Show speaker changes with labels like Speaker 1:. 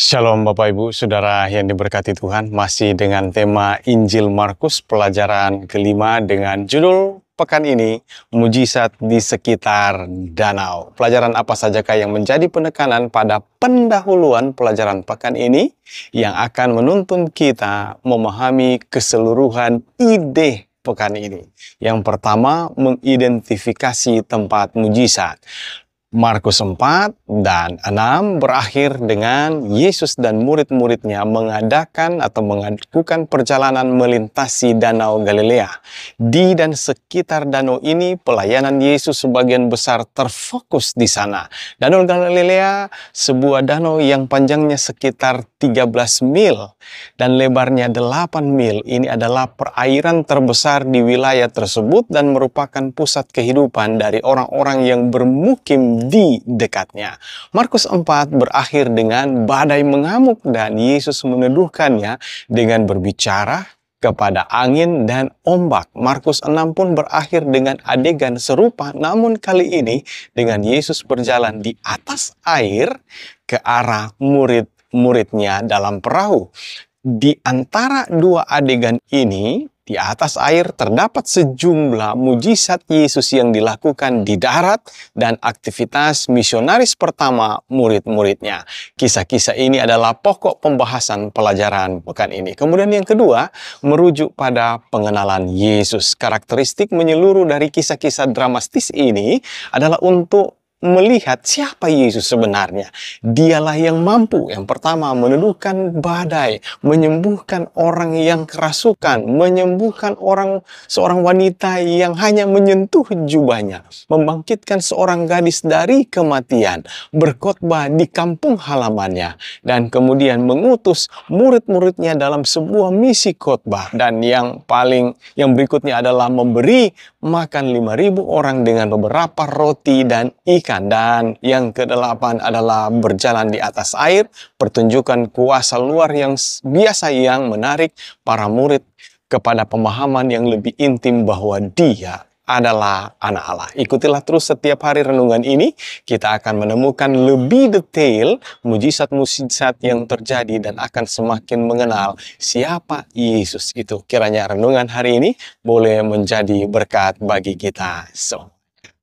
Speaker 1: Shalom Bapak Ibu, Saudara yang diberkati Tuhan, masih dengan tema Injil Markus pelajaran kelima dengan judul pekan ini mujizat di sekitar danau. Pelajaran apa sajakah yang menjadi penekanan pada pendahuluan pelajaran pekan ini yang akan menuntun kita memahami keseluruhan ide pekan ini. Yang pertama, mengidentifikasi tempat mujizat. Markus 4 dan 6 berakhir dengan Yesus dan murid-muridnya mengadakan atau mengadukan perjalanan melintasi Danau Galilea. Di dan sekitar danau ini pelayanan Yesus sebagian besar terfokus di sana. Danau Galilea sebuah danau yang panjangnya sekitar 13 mil dan lebarnya 8 mil. Ini adalah perairan terbesar di wilayah tersebut dan merupakan pusat kehidupan dari orang-orang yang bermukim di dekatnya. Markus 4 berakhir dengan badai mengamuk dan Yesus meneduhkannya dengan berbicara kepada angin dan ombak. Markus 6 pun berakhir dengan adegan serupa, namun kali ini dengan Yesus berjalan di atas air ke arah murid-muridnya dalam perahu. Di antara dua adegan ini, di atas air terdapat sejumlah mujizat Yesus yang dilakukan di darat dan aktivitas misionaris pertama murid-muridnya. Kisah-kisah ini adalah pokok pembahasan pelajaran pekan ini. Kemudian yang kedua, merujuk pada pengenalan Yesus. Karakteristik menyeluruh dari kisah-kisah dramatis ini adalah untuk melihat siapa Yesus sebenarnya. Dialah yang mampu yang pertama meneduhkan badai, menyembuhkan orang yang kerasukan, menyembuhkan orang seorang wanita yang hanya menyentuh jubahnya, membangkitkan seorang gadis dari kematian, berkhotbah di kampung halamannya dan kemudian mengutus murid-muridnya dalam sebuah misi khotbah dan yang paling yang berikutnya adalah memberi makan 5000 orang dengan beberapa roti dan ikan ikan Dan yang kedelapan adalah berjalan di atas air, pertunjukan kuasa luar yang biasa yang menarik para murid kepada pemahaman yang lebih intim bahwa dia adalah anak Allah. Ikutilah terus setiap hari renungan ini, kita akan menemukan lebih detail mujizat-mujizat yang terjadi dan akan semakin mengenal siapa Yesus itu. Kiranya renungan hari ini boleh menjadi berkat bagi kita semua. So.